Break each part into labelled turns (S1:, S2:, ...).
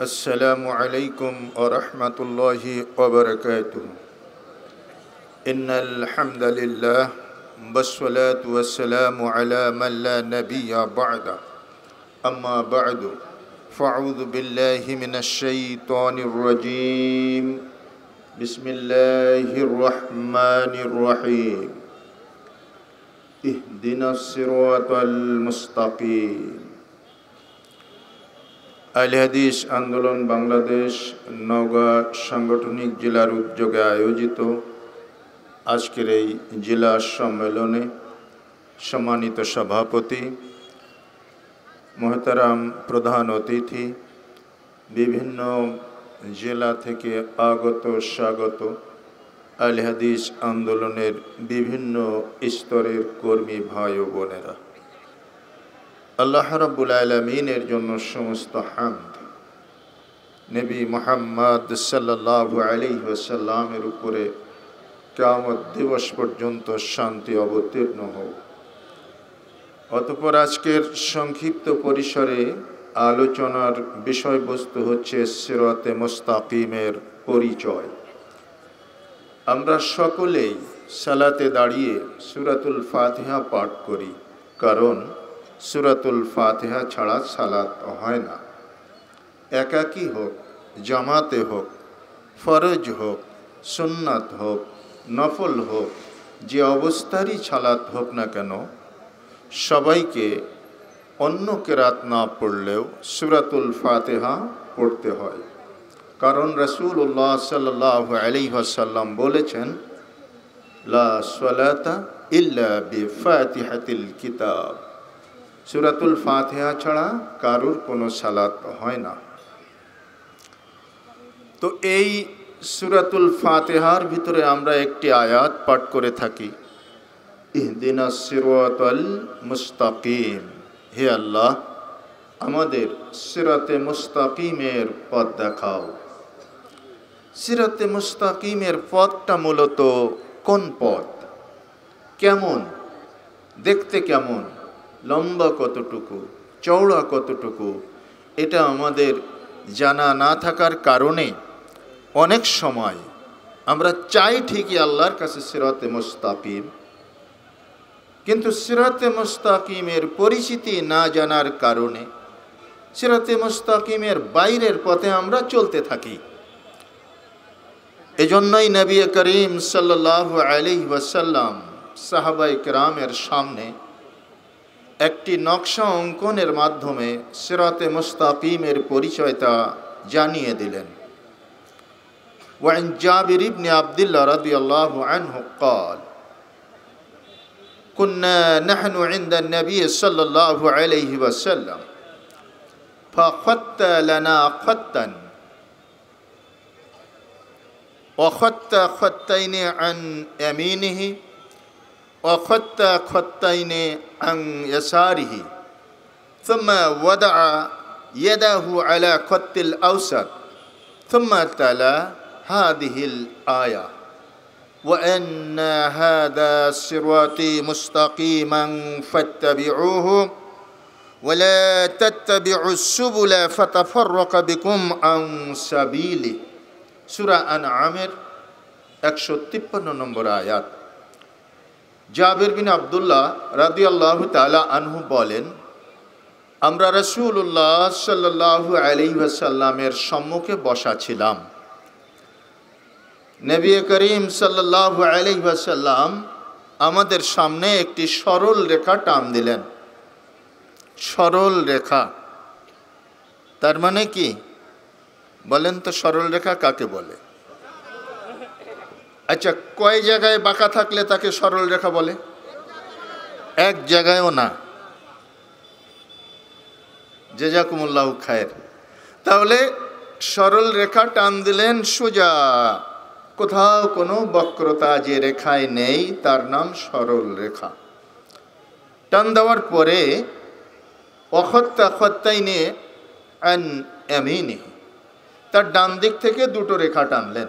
S1: السلام علیکم و اللہ وبرکاتہ ان الحمد للہ والصلاة والسلام من لا نبی بعد بعد اما فاعوذ باللہ من الشیطان الرجیم بسم اللہ الرحمن الرحیم الصراط المستقیم আল হাদিস আন্দোলন বাংলাদেশ নওগাঁ সাংগঠনিক জেলার উদ্যোগে আয়োজিত আজকের এই জেলা সম্মেলনে সম্মানিত সভাপতি মহতারাম প্রধান অতিথি বিভিন্ন জেলা থেকে আগত স্বাগত আলহাদিস আন্দোলনের বিভিন্ন স্তরের কর্মী ভাই ও বোনেরা আল্লাহ রব্বুল আলমিনের জন্য সমস্ত হামদ নবী মোহাম্মদ সাল্লাহ আলী ওসাল্লামের উপরে কামত দিবস পর্যন্ত শান্তি অবতীর্ণ হোক অতপর আজকের সংক্ষিপ্ত পরিসরে আলোচনার বিষয়বস্তু হচ্ছে সিরতে মোস্তাকিমের পরিচয় আমরা সকলেই সালাতে দাঁড়িয়ে সুরাতুল ফাতিহা পাঠ করি কারণ সুরাতুল ফাতেহা ছাড়া সালাত হয় না একাকী হোক জামাতে হোক ফরজ হোক সুন্নাত হোক নফল হোক যে অবস্থারই ছালাত হোক না কেন সবাইকে অন্য কেরাত না পড়লেও সুরাতুল ফাতেহা পড়তে হয় কারণ উল্লাহ সাল্লাহ আলী আসাল্লাম বলেছেন লা সলাতা ইল্লা বি ফাতিহাতিল কিতাব সুরাতুল ফাতেহা ছাড়া কারুর কোনো সালাত হয় না তো এই সুরাতুল ফাতেহার ভিতরে আমরা একটি আয়াত পাঠ করে থাকি ইহদিনা মুস্তাকিম হে আল্লাহ আমাদের সিরাতে মুস্তাকিমের পথ দেখাও সিরাতে মুস্তাকিমের পথটা মূলত কোন পথ কেমন দেখতে কেমন লম্বা কতটুকু চওড়া কতটুকু এটা আমাদের জানা না থাকার কারণে অনেক সময় আমরা চাই ঠিকই আল্লাহর কাছে সিরাতে মোস্তাকিম কিন্তু সিরাতে মোস্তাকিমের পরিচিতি না জানার কারণে সিরাতে মোস্তাকিমের বাইরের পথে আমরা চলতে থাকি এজন্যই নবী করিম সাল্লাহ আলি ওয়াসাল্লাম সাহাবাই কেরামের সামনে একটি নকশা অঙ্কনের মাধ্যমে সেরাতে মুস্তাকিমের পরিচয়টা জানিয়ে দিলেন وعن جابر بن عبد الله رضي الله قال كنا نحن عند النبي صلى الله عليه وسلم فخط لنا خطا وخط خطين عن يمينه وخط خطين عن يساره ثم وضع يده على خط الأوسط ثم تلا هذه الآية وأن هذا صراطي مستقيما فاتبعوه ولا تتبعوا السبل فتفرق بكم عن سبيله سورة أنعامر 153 نمبر آيات জাবির বিন আবদুল্লাহ রাদি আল্লাহ তালা আনহু বলেন আমরা রসুল্লাহ সাল্লাহ আলিহাসাল্লামের সম্মুখে বসা ছিলাম নবী করিম সাল্লাহ আলিহাসাল্লাম আমাদের সামনে একটি সরল রেখা টান দিলেন সরল রেখা তার মানে কি বলেন তো সরল রেখা কাকে বলে আচ্ছা কয় জায়গায় বাঁকা থাকলে তাকে সরল রেখা বলে এক জায়গায়ও না যে জাকুমুল্লাহ খায়ের তাহলে সরল রেখা টান দিলেন সোজা কোথাও কোনো বক্রতা যে রেখায় নেই তার নাম সরল রেখা টান দেওয়ার পরে অখত্তা খত্তাই নিয়ে তার ডান দিক থেকে দুটো রেখা টানলেন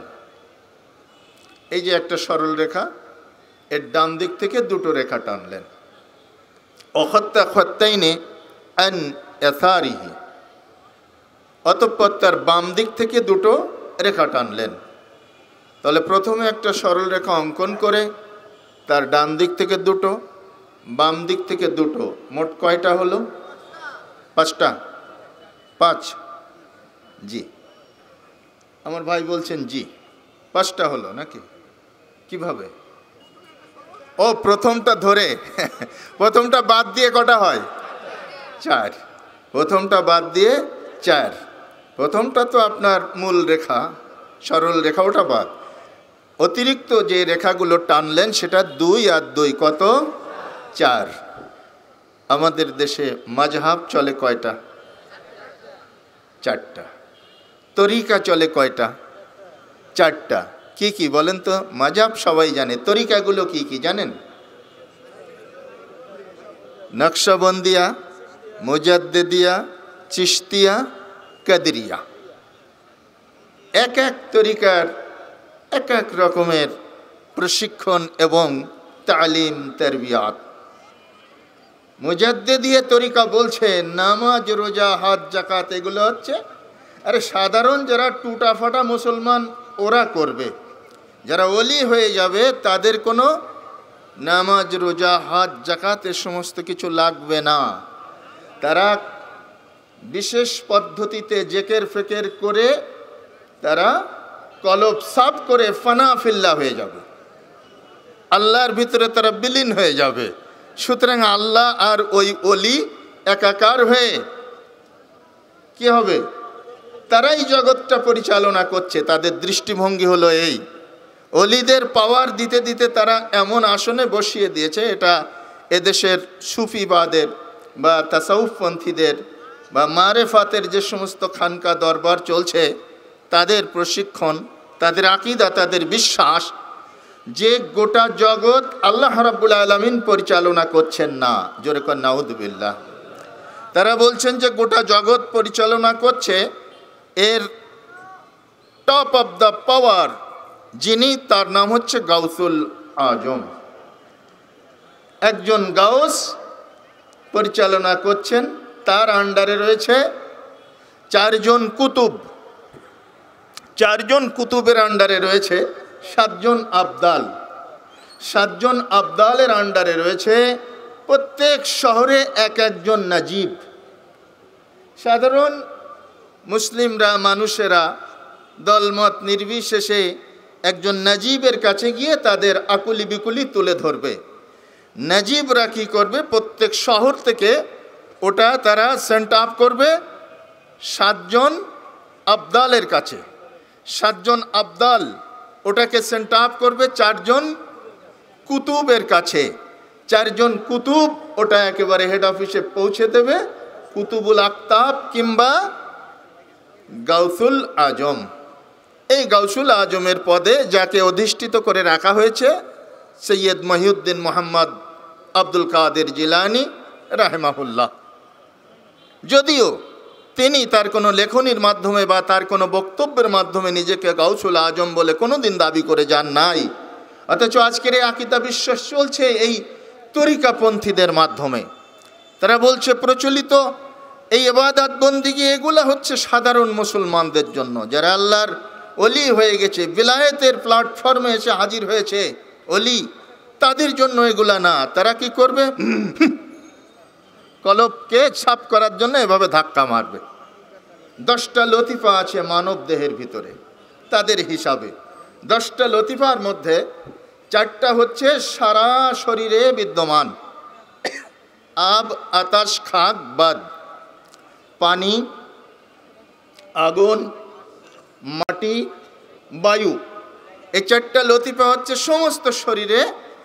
S1: এই যে একটা সরল রেখা এর ডান দিক থেকে দুটো রেখা টানলেন অখত্তা খত্তাইনে অ্যান এসারিহি অতঃপর তার বাম দিক থেকে দুটো রেখা টানলেন তাহলে প্রথমে একটা সরল রেখা অঙ্কন করে তার ডান দিক থেকে দুটো বাম দিক থেকে দুটো মোট কয়টা হলো পাঁচটা পাঁচ জি আমার ভাই বলছেন জি পাঁচটা হলো নাকি কিভাবে ও প্রথমটা ধরে প্রথমটা বাদ দিয়ে কটা হয় চার প্রথমটা বাদ দিয়ে চার প্রথমটা তো আপনার মূল রেখা সরল রেখা ওটা বাদ অতিরিক্ত যে রেখাগুলো টানলেন সেটা দুই আর দুই কত চার আমাদের দেশে মাঝহাব চলে কয়টা চারটা তরিকা চলে কয়টা চারটা কি কি বলেন তো মাজাব সবাই জানে তরিকাগুলো কি কি জানেন নকশবন্দিয়া মুজাদ্দিয়া চিস্তিয়া কাদিরিয়া এক এক তরিকার এক এক রকমের প্রশিক্ষণ এবং তালিম তেরবিয়াত দিয়ে তরিকা বলছে নামাজ রোজা হাত জাকাত এগুলো হচ্ছে আরে সাধারণ যারা টুটা ফাটা মুসলমান ওরা করবে যারা অলি হয়ে যাবে তাদের কোনো নামাজ রোজা হাত জাকাত এ সমস্ত কিছু লাগবে না তারা বিশেষ পদ্ধতিতে জেকের ফেকের করে তারা কলপ সাফ করে ফানা ফিল্লা হয়ে যাবে আল্লাহর ভিতরে তারা বিলীন হয়ে যাবে সুতরাং আল্লাহ আর ওই অলি একাকার হয়ে কি হবে তারাই জগৎটা পরিচালনা করছে তাদের দৃষ্টিভঙ্গি হলো এই অলিদের পাওয়ার দিতে দিতে তারা এমন আসনে বসিয়ে দিয়েছে এটা এদেশের সুফিবাদের বা তাসাউফপন্থীদের বা মারেফাতের যে সমস্ত খানকা দরবার চলছে তাদের প্রশিক্ষণ তাদের আকিদা তাদের বিশ্বাস যে গোটা জগৎ আল্লাহ রাবুল আলমিন পরিচালনা করছেন না যেরকম নাউদুবিল্লাহ তারা বলছেন যে গোটা জগৎ পরিচালনা করছে এর টপ অব দ্য পাওয়ার যিনি তার নাম হচ্ছে গাউসুল আজম একজন গাউস পরিচালনা করছেন তার আন্ডারে রয়েছে চারজন কুতুব চারজন কুতুবের আন্ডারে রয়েছে সাতজন আবদাল সাতজন আবদালের আন্ডারে রয়েছে প্রত্যেক শহরে এক একজন নাজিব সাধারণ মুসলিমরা মানুষেরা দলমত নির্বিশেষে একজন নাজিবের কাছে গিয়ে তাদের আকুলি বিকুলি তুলে ধরবে নাজিবরা কী করবে প্রত্যেক শহর থেকে ওটা তারা সেন্ট আপ করবে সাতজন আবদালের কাছে সাতজন আবদাল ওটাকে সেন্ট আপ করবে চারজন কুতুবের কাছে চারজন কুতুব ওটা একেবারে হেড অফিসে পৌঁছে দেবে কুতুবুল আক্তাব কিংবা গাউসুল আজম এই গাউসুল আজমের পদে যাকে অধিষ্ঠিত করে রাখা হয়েছে সৈয়দ মহিউদ্দিন মোহাম্মদ আব্দুল কাদের জিলানি রাহেমাহুল্লাহ যদিও তিনি তার কোনো লেখনির মাধ্যমে বা তার কোনো বক্তব্যের মাধ্যমে নিজেকে গাউসুল আজম বলে কোনো দিন দাবি করে যান নাই অথচ আজকের এই আকিতা বিশ্বাস চলছে এই তরিকাপন্থীদের মাধ্যমে তারা বলছে প্রচলিত এই এবাদাত বন্দিগি এগুলা হচ্ছে সাধারণ মুসলমানদের জন্য যারা আল্লাহর অলি হয়ে গেছে বিলায়েতের প্ল্যাটফর্মে এসে হাজির হয়েছে অলি তাদের জন্য এগুলা না তারা কি করবে কলপকে ছাপ করার জন্য এভাবে ধাক্কা মারবে দশটা লতিফা আছে মানব দেহের ভিতরে তাদের হিসাবে দশটা লতিফার মধ্যে চারটা হচ্ছে সারা শরীরে বিদ্যমান আব আতাশ খাক বাদ পানি আগুন মাটি বায়ু এই চারটা লতিফা হচ্ছে সমস্ত শরীরে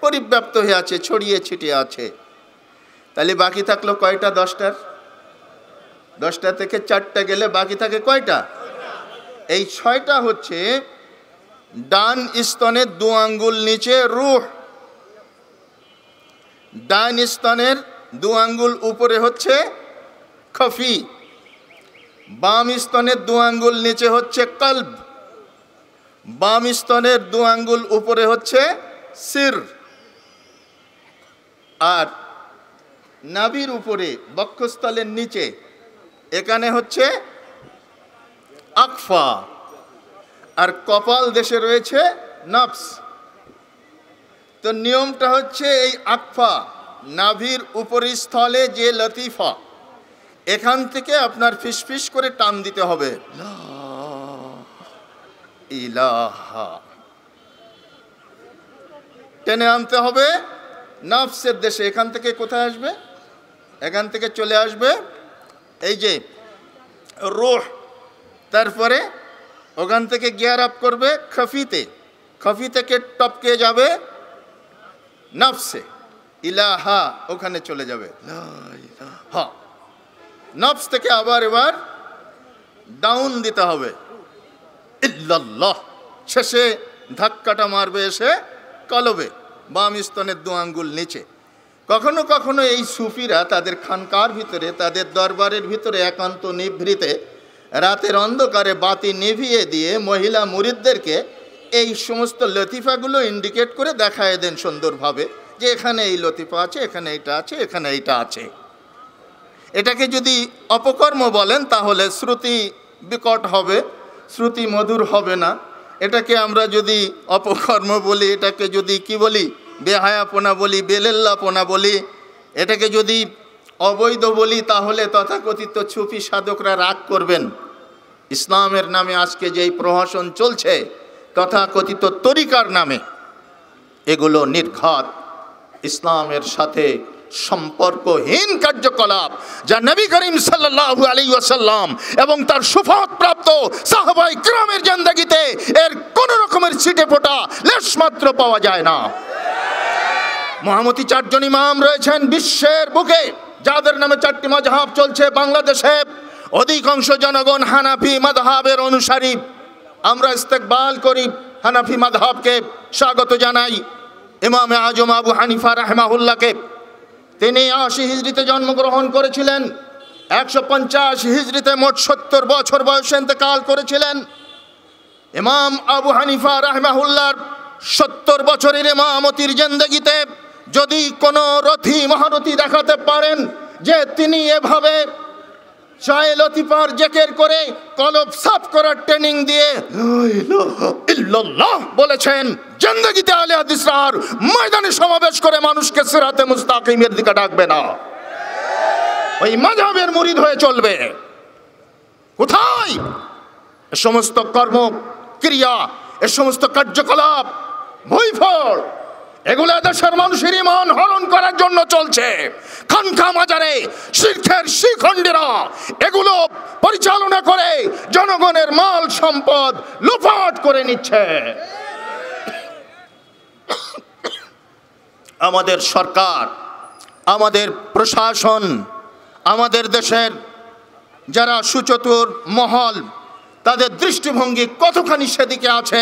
S1: পরিব্যাপ্ত হয়ে আছে ছড়িয়ে ছিটিয়ে আছে তাহলে বাকি থাকলো কয়টা দশটার দশটা থেকে চারটা গেলে বাকি থাকে কয়টা এই ছয়টা হচ্ছে ডান স্তনের দু আঙ্গুল নিচে রুহ ডান স্তনের দু আঙ্গুল উপরে হচ্ছে খফি বাম স্তনের দু আঙ্গুল নিচে হচ্ছে কল্প বাম স্তনের দু আঙ্গুল উপরে হচ্ছে সির আর নাভির উপরে বক্ষস্থলের নিচে এখানে হচ্ছে আকফা আর কপাল দেশে রয়েছে নফস তো নিয়মটা হচ্ছে এই আকফা নাভির উপরিস্থলে যে লতিফা এখান থেকে আপনার ফিসফিস করে টান দিতে হবে ইলাহা টেনে আনতে হবে নাফসের দেশে এখান থেকে কোথায় আসবে এখান থেকে চলে আসবে এই যে রোহ তারপরে ওখান থেকে গিয়ার আপ করবে খফিতে খফি থেকে টপকে যাবে নাফসে ইলাহা ওখানে চলে যাবে হ্যাঁ নফস থেকে আবার এবার ডাউন দিতে হবে ইল্লাল্লাহ শেষে ধাক্কাটা মারবে এসে কলবে বাম স্তনের দু আঙ্গুল নিচে কখনো কখনো এই সুফিরা তাদের খানকার ভিতরে তাদের দরবারের ভিতরে একান্ত নিভৃতে রাতের অন্ধকারে বাতি নিভিয়ে দিয়ে মহিলা মুরিদদেরকে এই সমস্ত লতিফাগুলো ইন্ডিকেট করে দেখায় দেন সুন্দরভাবে যে এখানে এই লতিফা আছে এখানে এটা আছে এখানে এইটা আছে এটাকে যদি অপকর্ম বলেন তাহলে শ্রুতি বিকট হবে শ্রুতি মধুর হবে না এটাকে আমরা যদি অপকর্ম বলি এটাকে যদি কি বলি বেহায়াপনা বলি বেলেল্লাপনা বলি এটাকে যদি অবৈধ বলি তাহলে তথাকথিত ছুপি সাধকরা রাগ করবেন ইসলামের নামে আজকে যেই প্রহসন চলছে তথাকথিত তরিকার নামে এগুলো নির্ঘাত ইসলামের সাথে সম্পর্কহীন কার্যকলাপ যা নবী করিম সাল্লাহ আলী আসাল্লাম এবং তার সুফত প্রাপ্ত সাহবাই ক্রামের জান্দাগিতে এর কোনো রকমের ছিটে ফোটা লেশমাত্র পাওয়া যায় না মহামতি চারজন ইমাম রয়েছেন বিশ্বের বুকে যাদের নামে চারটি মজাহাব চলছে বাংলাদেশে অধিকাংশ জনগণ হানাফি মাদহাবের অনুসারী আমরা ইস্তেকবাল করি হানাফি মাদহাবকে স্বাগত জানাই ইমাম আজম আবু হানিফা রাহমাহুল্লাহকে তিনি আশি হিজড়িতে জন্মগ্রহণ করেছিলেন একশো পঞ্চাশ হিজড়িতে মোট সত্তর বছর বয়সে এতেকাল করেছিলেন ইমাম আবু হানিফা রাহমাহুল্লার সত্তর বছরের ইমামতির জেন্দেগিতে যদি কোনো রথি মহারথী দেখাতে পারেন যে তিনি এভাবে চায় লতিফার জেকের করে কলব সাফ করার ট্রেনিং দিয়ে বলেছেন জিন্দগিতে আলে হাদিসরা ময়দানে সমাবেশ করে মানুষকে সেরাতে মুস্তাকিমের দিকে ডাকবে না ওই মাঝাবের মুরিদ হয়ে চলবে কোথায় এ সমস্ত কর্ম ক্রিয়া এ সমস্ত কার্যকলাপ বই এগুলো দেশের মানুষের ইমান হরণ করার জন্য চলছে খানখা মাজারে শিক্ষের শিখণ্ডীরা এগুলো পরিচালনা করে জনগণের মাল সম্পদ লুফাট করে নিচ্ছে আমাদের সরকার আমাদের প্রশাসন আমাদের দেশের যারা সুচতুর মহল তাদের দৃষ্টিভঙ্গি কতখানি সেদিকে আছে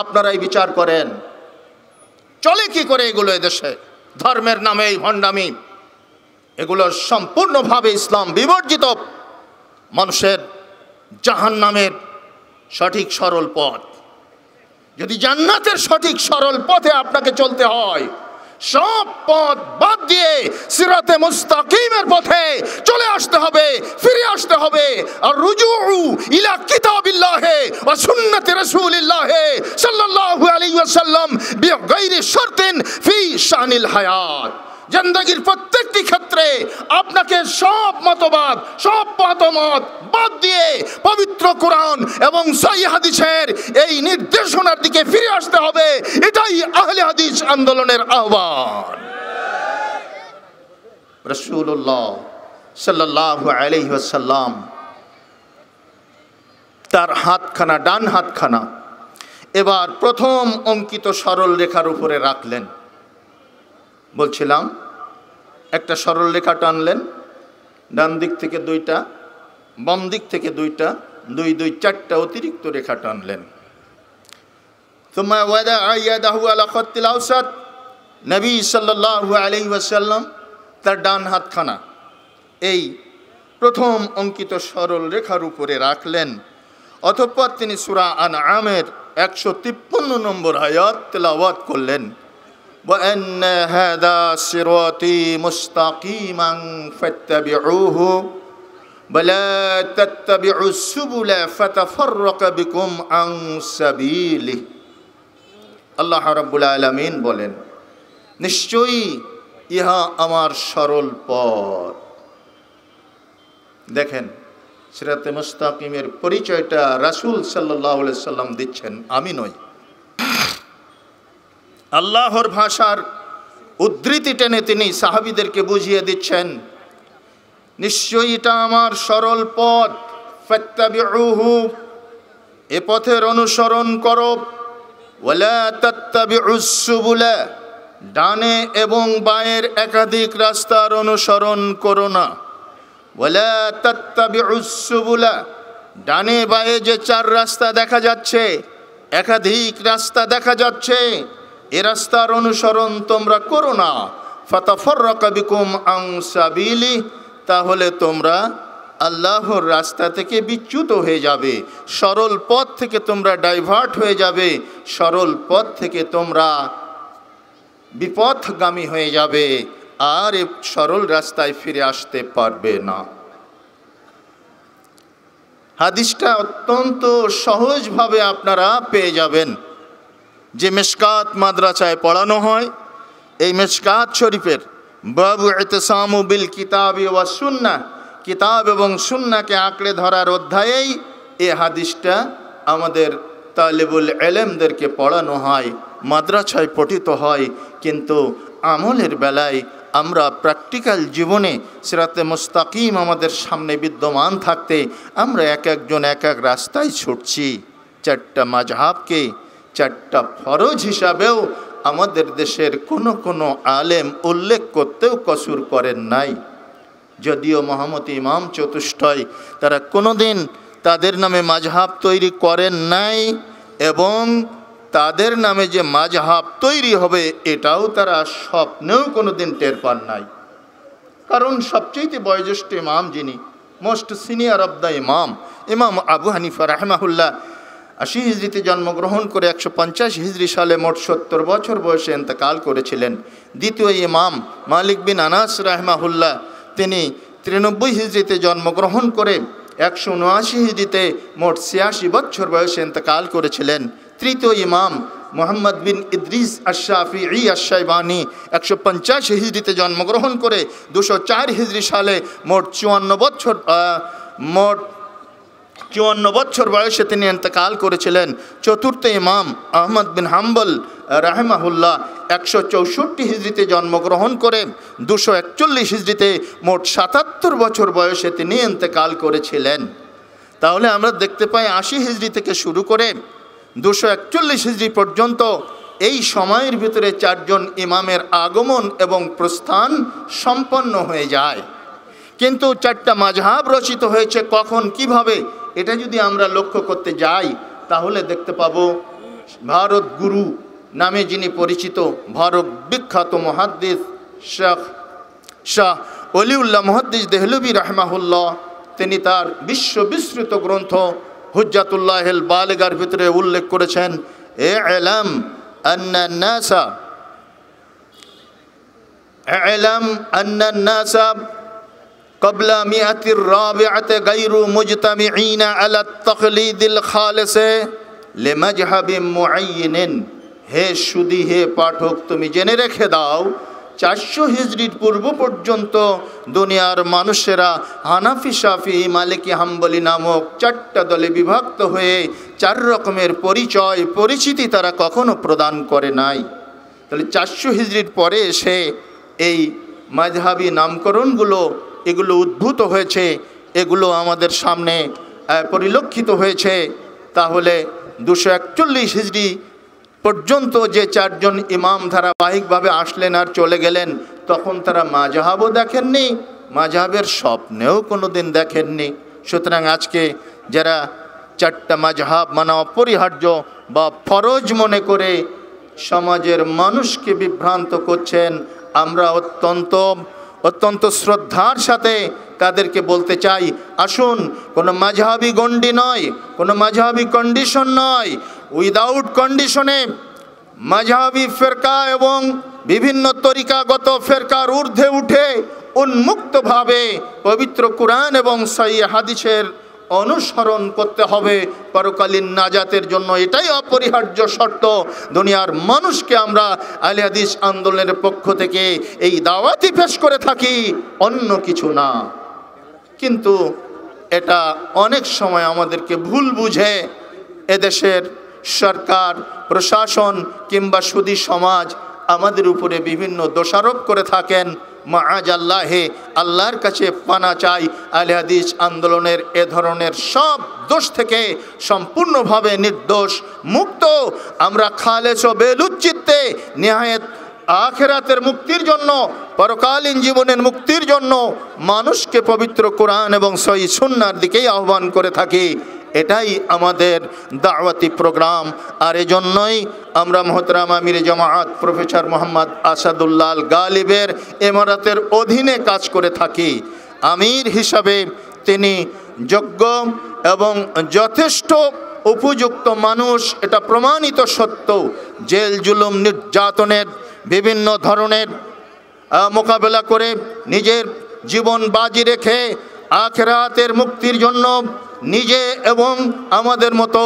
S1: আপনারাই বিচার করেন চলে কি করে এগুলো এদেশে ধর্মের নামে এই ভণ্ডামি এগুলো সম্পূর্ণভাবে ইসলাম বিবর্জিত মানুষের জাহান নামের সঠিক সরল পথ যদি জান্নাতের সঠিক সরল পথে আপনাকে চলতে হয় সব পথ বাদ দিয়ে সিরাতে মুস্তাকিমের পথে চলে আসতে হবে ফিরে আসতে হবে আর রুজু ইলা কিতাবিল্লাহে ওয়া সুন্নতি রাসূলিল্লাহে সাল্লাল্লাহু আলাইহি ওয়াসাল্লাম বিগাইরি শর্তিন ফি শানিল হায়াত জিন্দগির প্রত্যেকটি ক্ষেত্রে আপনাকে সব মতবাদ সব মতামত বাদ দিয়ে পবিত্র কোরআন এবং সই হাদিসের এই নির্দেশনার দিকে ফিরে আসতে হবে এটাই আহলে হাদিস আন্দোলনের আহ্বান রসুল্লাহ সাল্লাহ আলহ্লাম তার হাতখানা ডান হাতখানা এবার প্রথম অঙ্কিত সরল রেখার উপরে রাখলেন বলছিলাম একটা সরল রেখা টানলেন ডান দিক থেকে দুইটা বাম দিক থেকে দুইটা দুই দুই চারটা অতিরিক্ত রেখা টানলেন নবী সাল্লু আলি ওয়াসাল্লাম তার ডান হাতখানা এই প্রথম অঙ্কিত সরল রেখার উপরে রাখলেন অথপর তিনি সুরা আন আমের একশো তিপ্পান্ন নম্বর হায়াত তেলাওয়াত করলেন وأن هذا صراطي مستقيما فاتبعوه ولا تتبعوا السبل فتفرق بكم عن سبيله আল্লাহ রাব্বুল আলামিন বলেন নিশ্চয়ই ইহা আমার সরল পথ দেখেন সিরাতে মুস্তাকিমের পরিচয়টা রাসূল সাল্লাল্লাহু আলাইহি সাল্লাম দিচ্ছেন আমি নই আল্লাহর ভাষার উদ্ধৃতি টেনে তিনি সাহাবিদেরকে বুঝিয়ে দিচ্ছেন নিশ্চয়ই এটা আমার সরল পথ ফত্যাবিহু এ পথের অনুসরণ করো ওলা তত্তাবিউসুবুলা ডানে এবং বায়ের একাধিক রাস্তার অনুসরণ করো না ওলা তত্তাবিউসুবুলা ডানে বায়ে যে চার রাস্তা দেখা যাচ্ছে একাধিক রাস্তা দেখা যাচ্ছে এ রাস্তার অনুসরণ তোমরা করো না ফাতাফররাকা বিকুম আং সাবিলি তাহলে তোমরা আল্লাহর রাস্তা থেকে বিচ্যুত হয়ে যাবে সরল পথ থেকে তোমরা ডাইভার্ট হয়ে যাবে সরল পথ থেকে তোমরা বিপথগামী হয়ে যাবে আর সরল রাস্তায় ফিরে আসতে পারবে না হাদিসটা অত্যন্ত সহজভাবে আপনারা পেয়ে যাবেন যে মেশকাত মাদ্রাসায় পড়ানো হয় এই মেশকাত শরীফের বাবু এতসামু বিল কিতাব ওয়া সুন্না কিতাব এবং সুন্নাকে আঁকড়ে ধরার অধ্যায়েই এ হাদিসটা আমাদের তালেবুল এলেমদেরকে পড়ানো হয় মাদ্রাসায় পঠিত হয় কিন্তু আমলের বেলায় আমরা প্র্যাকটিক্যাল জীবনে সেরাতে মুস্তাকিম আমাদের সামনে বিদ্যমান থাকতে আমরা এক একজন এক এক রাস্তায় ছুটছি চারটা মাঝহাবকে চারটা ফরজ হিসাবেও আমাদের দেশের কোন কোনো আলেম উল্লেখ করতেও কসুর করেন নাই যদিও মহামতি ইমাম চতুষ্টয় তারা কোনোদিন তাদের নামে মাঝহাব তৈরি করেন নাই এবং তাদের নামে যে মাঝহাব তৈরি হবে এটাও তারা স্বপ্নেও কোনো দিন টের পান নাই কারণ সবচেয়ে বয়োজ্যেষ্ঠ ইমাম যিনি মোস্ট সিনিয়র অব দ্য ইমাম ইমাম আবু হানিফা রাহমাহুল্লাহ আশি হিজড়িতে জন্মগ্রহণ করে একশো পঞ্চাশ হিজড়ি সালে মোট সত্তর বছর বয়সে এন্তকাল করেছিলেন দ্বিতীয় ইমাম মালিক বিন আনাস রাহমাহুল্লাহ তিনি তিরানব্বই হিজড়িতে জন্মগ্রহণ করে একশো উনআশি হিজড়িতে মোট ছিয়াশি বছর বয়সে এন্তকাল করেছিলেন তৃতীয় ইমাম মোহাম্মদ বিন ইদ্রিস আশাফি ই আশাইবানি একশো পঞ্চাশ হিজড়িতে জন্মগ্রহণ করে দুশো চার হিজড়ি সালে মোট চুয়ান্ন বছর মোট চুয়ান্ন বছর বয়সে তিনি এতেকাল করেছিলেন চতুর্থ ইমাম আহমদ বিন হাম্বল রাহেমাহুল্লাহ একশো চৌষট্টি হিজড়িতে জন্মগ্রহণ করে দুশো একচল্লিশ হিজড়িতে মোট সাতাত্তর বছর বয়সে তিনি এতেকাল করেছিলেন তাহলে আমরা দেখতে পাই আশি হিজড়ি থেকে শুরু করে দুশো একচল্লিশ হিজড়ি পর্যন্ত এই সময়ের ভিতরে চারজন ইমামের আগমন এবং প্রস্থান সম্পন্ন হয়ে যায় কিন্তু চারটা মাঝহাব রচিত হয়েছে কখন কিভাবে এটা যদি আমরা লক্ষ্য করতে যাই তাহলে দেখতে পাব ভারত গুরু নামে যিনি পরিচিত ভারত বিখ্যাত মহাদ্দিস শাহ শাহ অলিউল্লাহ মহাদ্দিস দেহলুবি রাহমাহুল্লাহ তিনি তার বিশ্ববিস্তৃত গ্রন্থ হেল বালেগার ভিতরে উল্লেখ করেছেন এ এলাম আন্না এলাম আন্না قبل مئة الرابعة غير مجتمعين على التقليد الخالص لمجهب معين হে সুদি হে পাঠক তুমি জেনে রেখে দাও চারশো হিজড়ির পূর্ব পর্যন্ত দুনিয়ার মানুষেরা হানাফি সাফি মালিকি হাম্বলি নামক চারটা দলে বিভক্ত হয়ে চার রকমের পরিচয় পরিচিতি তারা কখনো প্রদান করে নাই তাহলে চারশো হিজড়ির পরে এসে এই মাঝহাবি নামকরণগুলো এগুলো উদ্ভূত হয়েছে এগুলো আমাদের সামনে পরিলক্ষিত হয়েছে তাহলে দুশো একচল্লিশ হিজড়ি পর্যন্ত যে চারজন ইমাম ধারাবাহিকভাবে আসলেন আর চলে গেলেন তখন তারা মাঝহাবও দেখেননি মাঝহাবের স্বপ্নেও কোনো দিন দেখেননি সুতরাং আজকে যারা চারটা মাঝহাব মানে অপরিহার্য বা ফরজ মনে করে সমাজের মানুষকে বিভ্রান্ত করছেন আমরা অত্যন্ত অত্যন্ত শ্রদ্ধার সাথে তাদেরকে বলতে চাই আসুন কোনো মাঝহাবি গণ্ডি নয় কোনো মাঝহাবি কন্ডিশন নয় উইদাউট কন্ডিশনে মাঝহাবি ফেরকা এবং বিভিন্ন তরিকাগত ফেরকার ঊর্ধ্বে উঠে উন্মুক্তভাবে পবিত্র কোরআন এবং সাই হাদিসের অনুসরণ করতে হবে পরকালীন নাজাতের জন্য এটাই অপরিহার্য শর্ত দুনিয়ার মানুষকে আমরা আলিয়াদিস আন্দোলনের পক্ষ থেকে এই দাওয়াতি পেশ করে থাকি অন্য কিছু না কিন্তু এটা অনেক সময় আমাদেরকে ভুল বুঝে এদেশের সরকার প্রশাসন কিংবা সুদী সমাজ আমাদের উপরে বিভিন্ন দোষারোপ করে থাকেন মাআজ আল্লাহে আল্লাহর কাছে পানা চাই আলহাদিস আন্দোলনের এ ধরনের সব দোষ থেকে সম্পূর্ণভাবে নির্দোষ মুক্ত আমরা ও বেলুচিত্তে নেহায়েত আখেরাতের মুক্তির জন্য পরকালীন জীবনের মুক্তির জন্য মানুষকে পবিত্র কোরআন এবং সই সুন্নার দিকেই আহ্বান করে থাকি এটাই আমাদের দাওয়াতি প্রোগ্রাম আর এজন্যই আমরা মোহতরাম আমির জামাত প্রফেসর মোহাম্মদ আসাদুল্লাল গালিবের এমারাতের অধীনে কাজ করে থাকি আমির হিসাবে তিনি যোগ্য এবং যথেষ্ট উপযুক্ত মানুষ এটা প্রমাণিত সত্য জেল জুলুম নির্যাতনের বিভিন্ন ধরনের মোকাবেলা করে নিজের জীবন বাজি রেখে আখরাতের মুক্তির জন্য নিজে এবং আমাদের মতো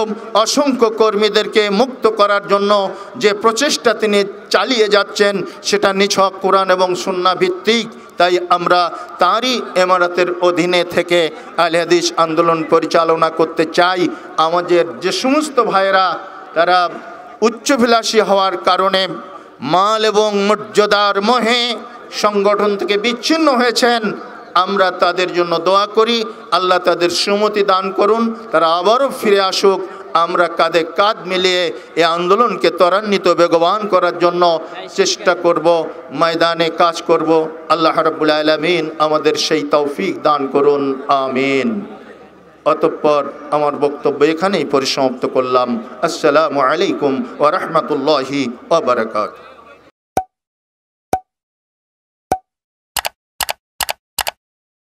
S1: অসংখ্য কর্মীদেরকে মুক্ত করার জন্য যে প্রচেষ্টা তিনি চালিয়ে যাচ্ছেন সেটা নিছক কোরআন এবং সুন্না ভিত্তিক তাই আমরা তাঁরই এমারাতের অধীনে থেকে আলহাদিস আন্দোলন পরিচালনা করতে চাই আমাদের যে সমস্ত ভাইয়েরা তারা উচ্চভিলাষী হওয়ার কারণে মাল এবং মর্যাদার মহে সংগঠন থেকে বিচ্ছিন্ন হয়েছেন আমরা তাদের জন্য দোয়া করি আল্লাহ তাদের সুমতি দান করুন তারা আবারও ফিরে আসুক আমরা কাঁধে কাঁধ মিলিয়ে এ আন্দোলনকে ত্বরান্বিত বেগবান করার জন্য চেষ্টা করব ময়দানে কাজ করব আল্লাহ রাব্বুল আলমিন আমাদের সেই তৌফিক দান করুন আমিন অতঃপর আমার বক্তব্য এখানেই পরিসমাপ্ত করলাম আসসালামু আলাইকুম ওরহমতুল্লাহি ওবরাকাত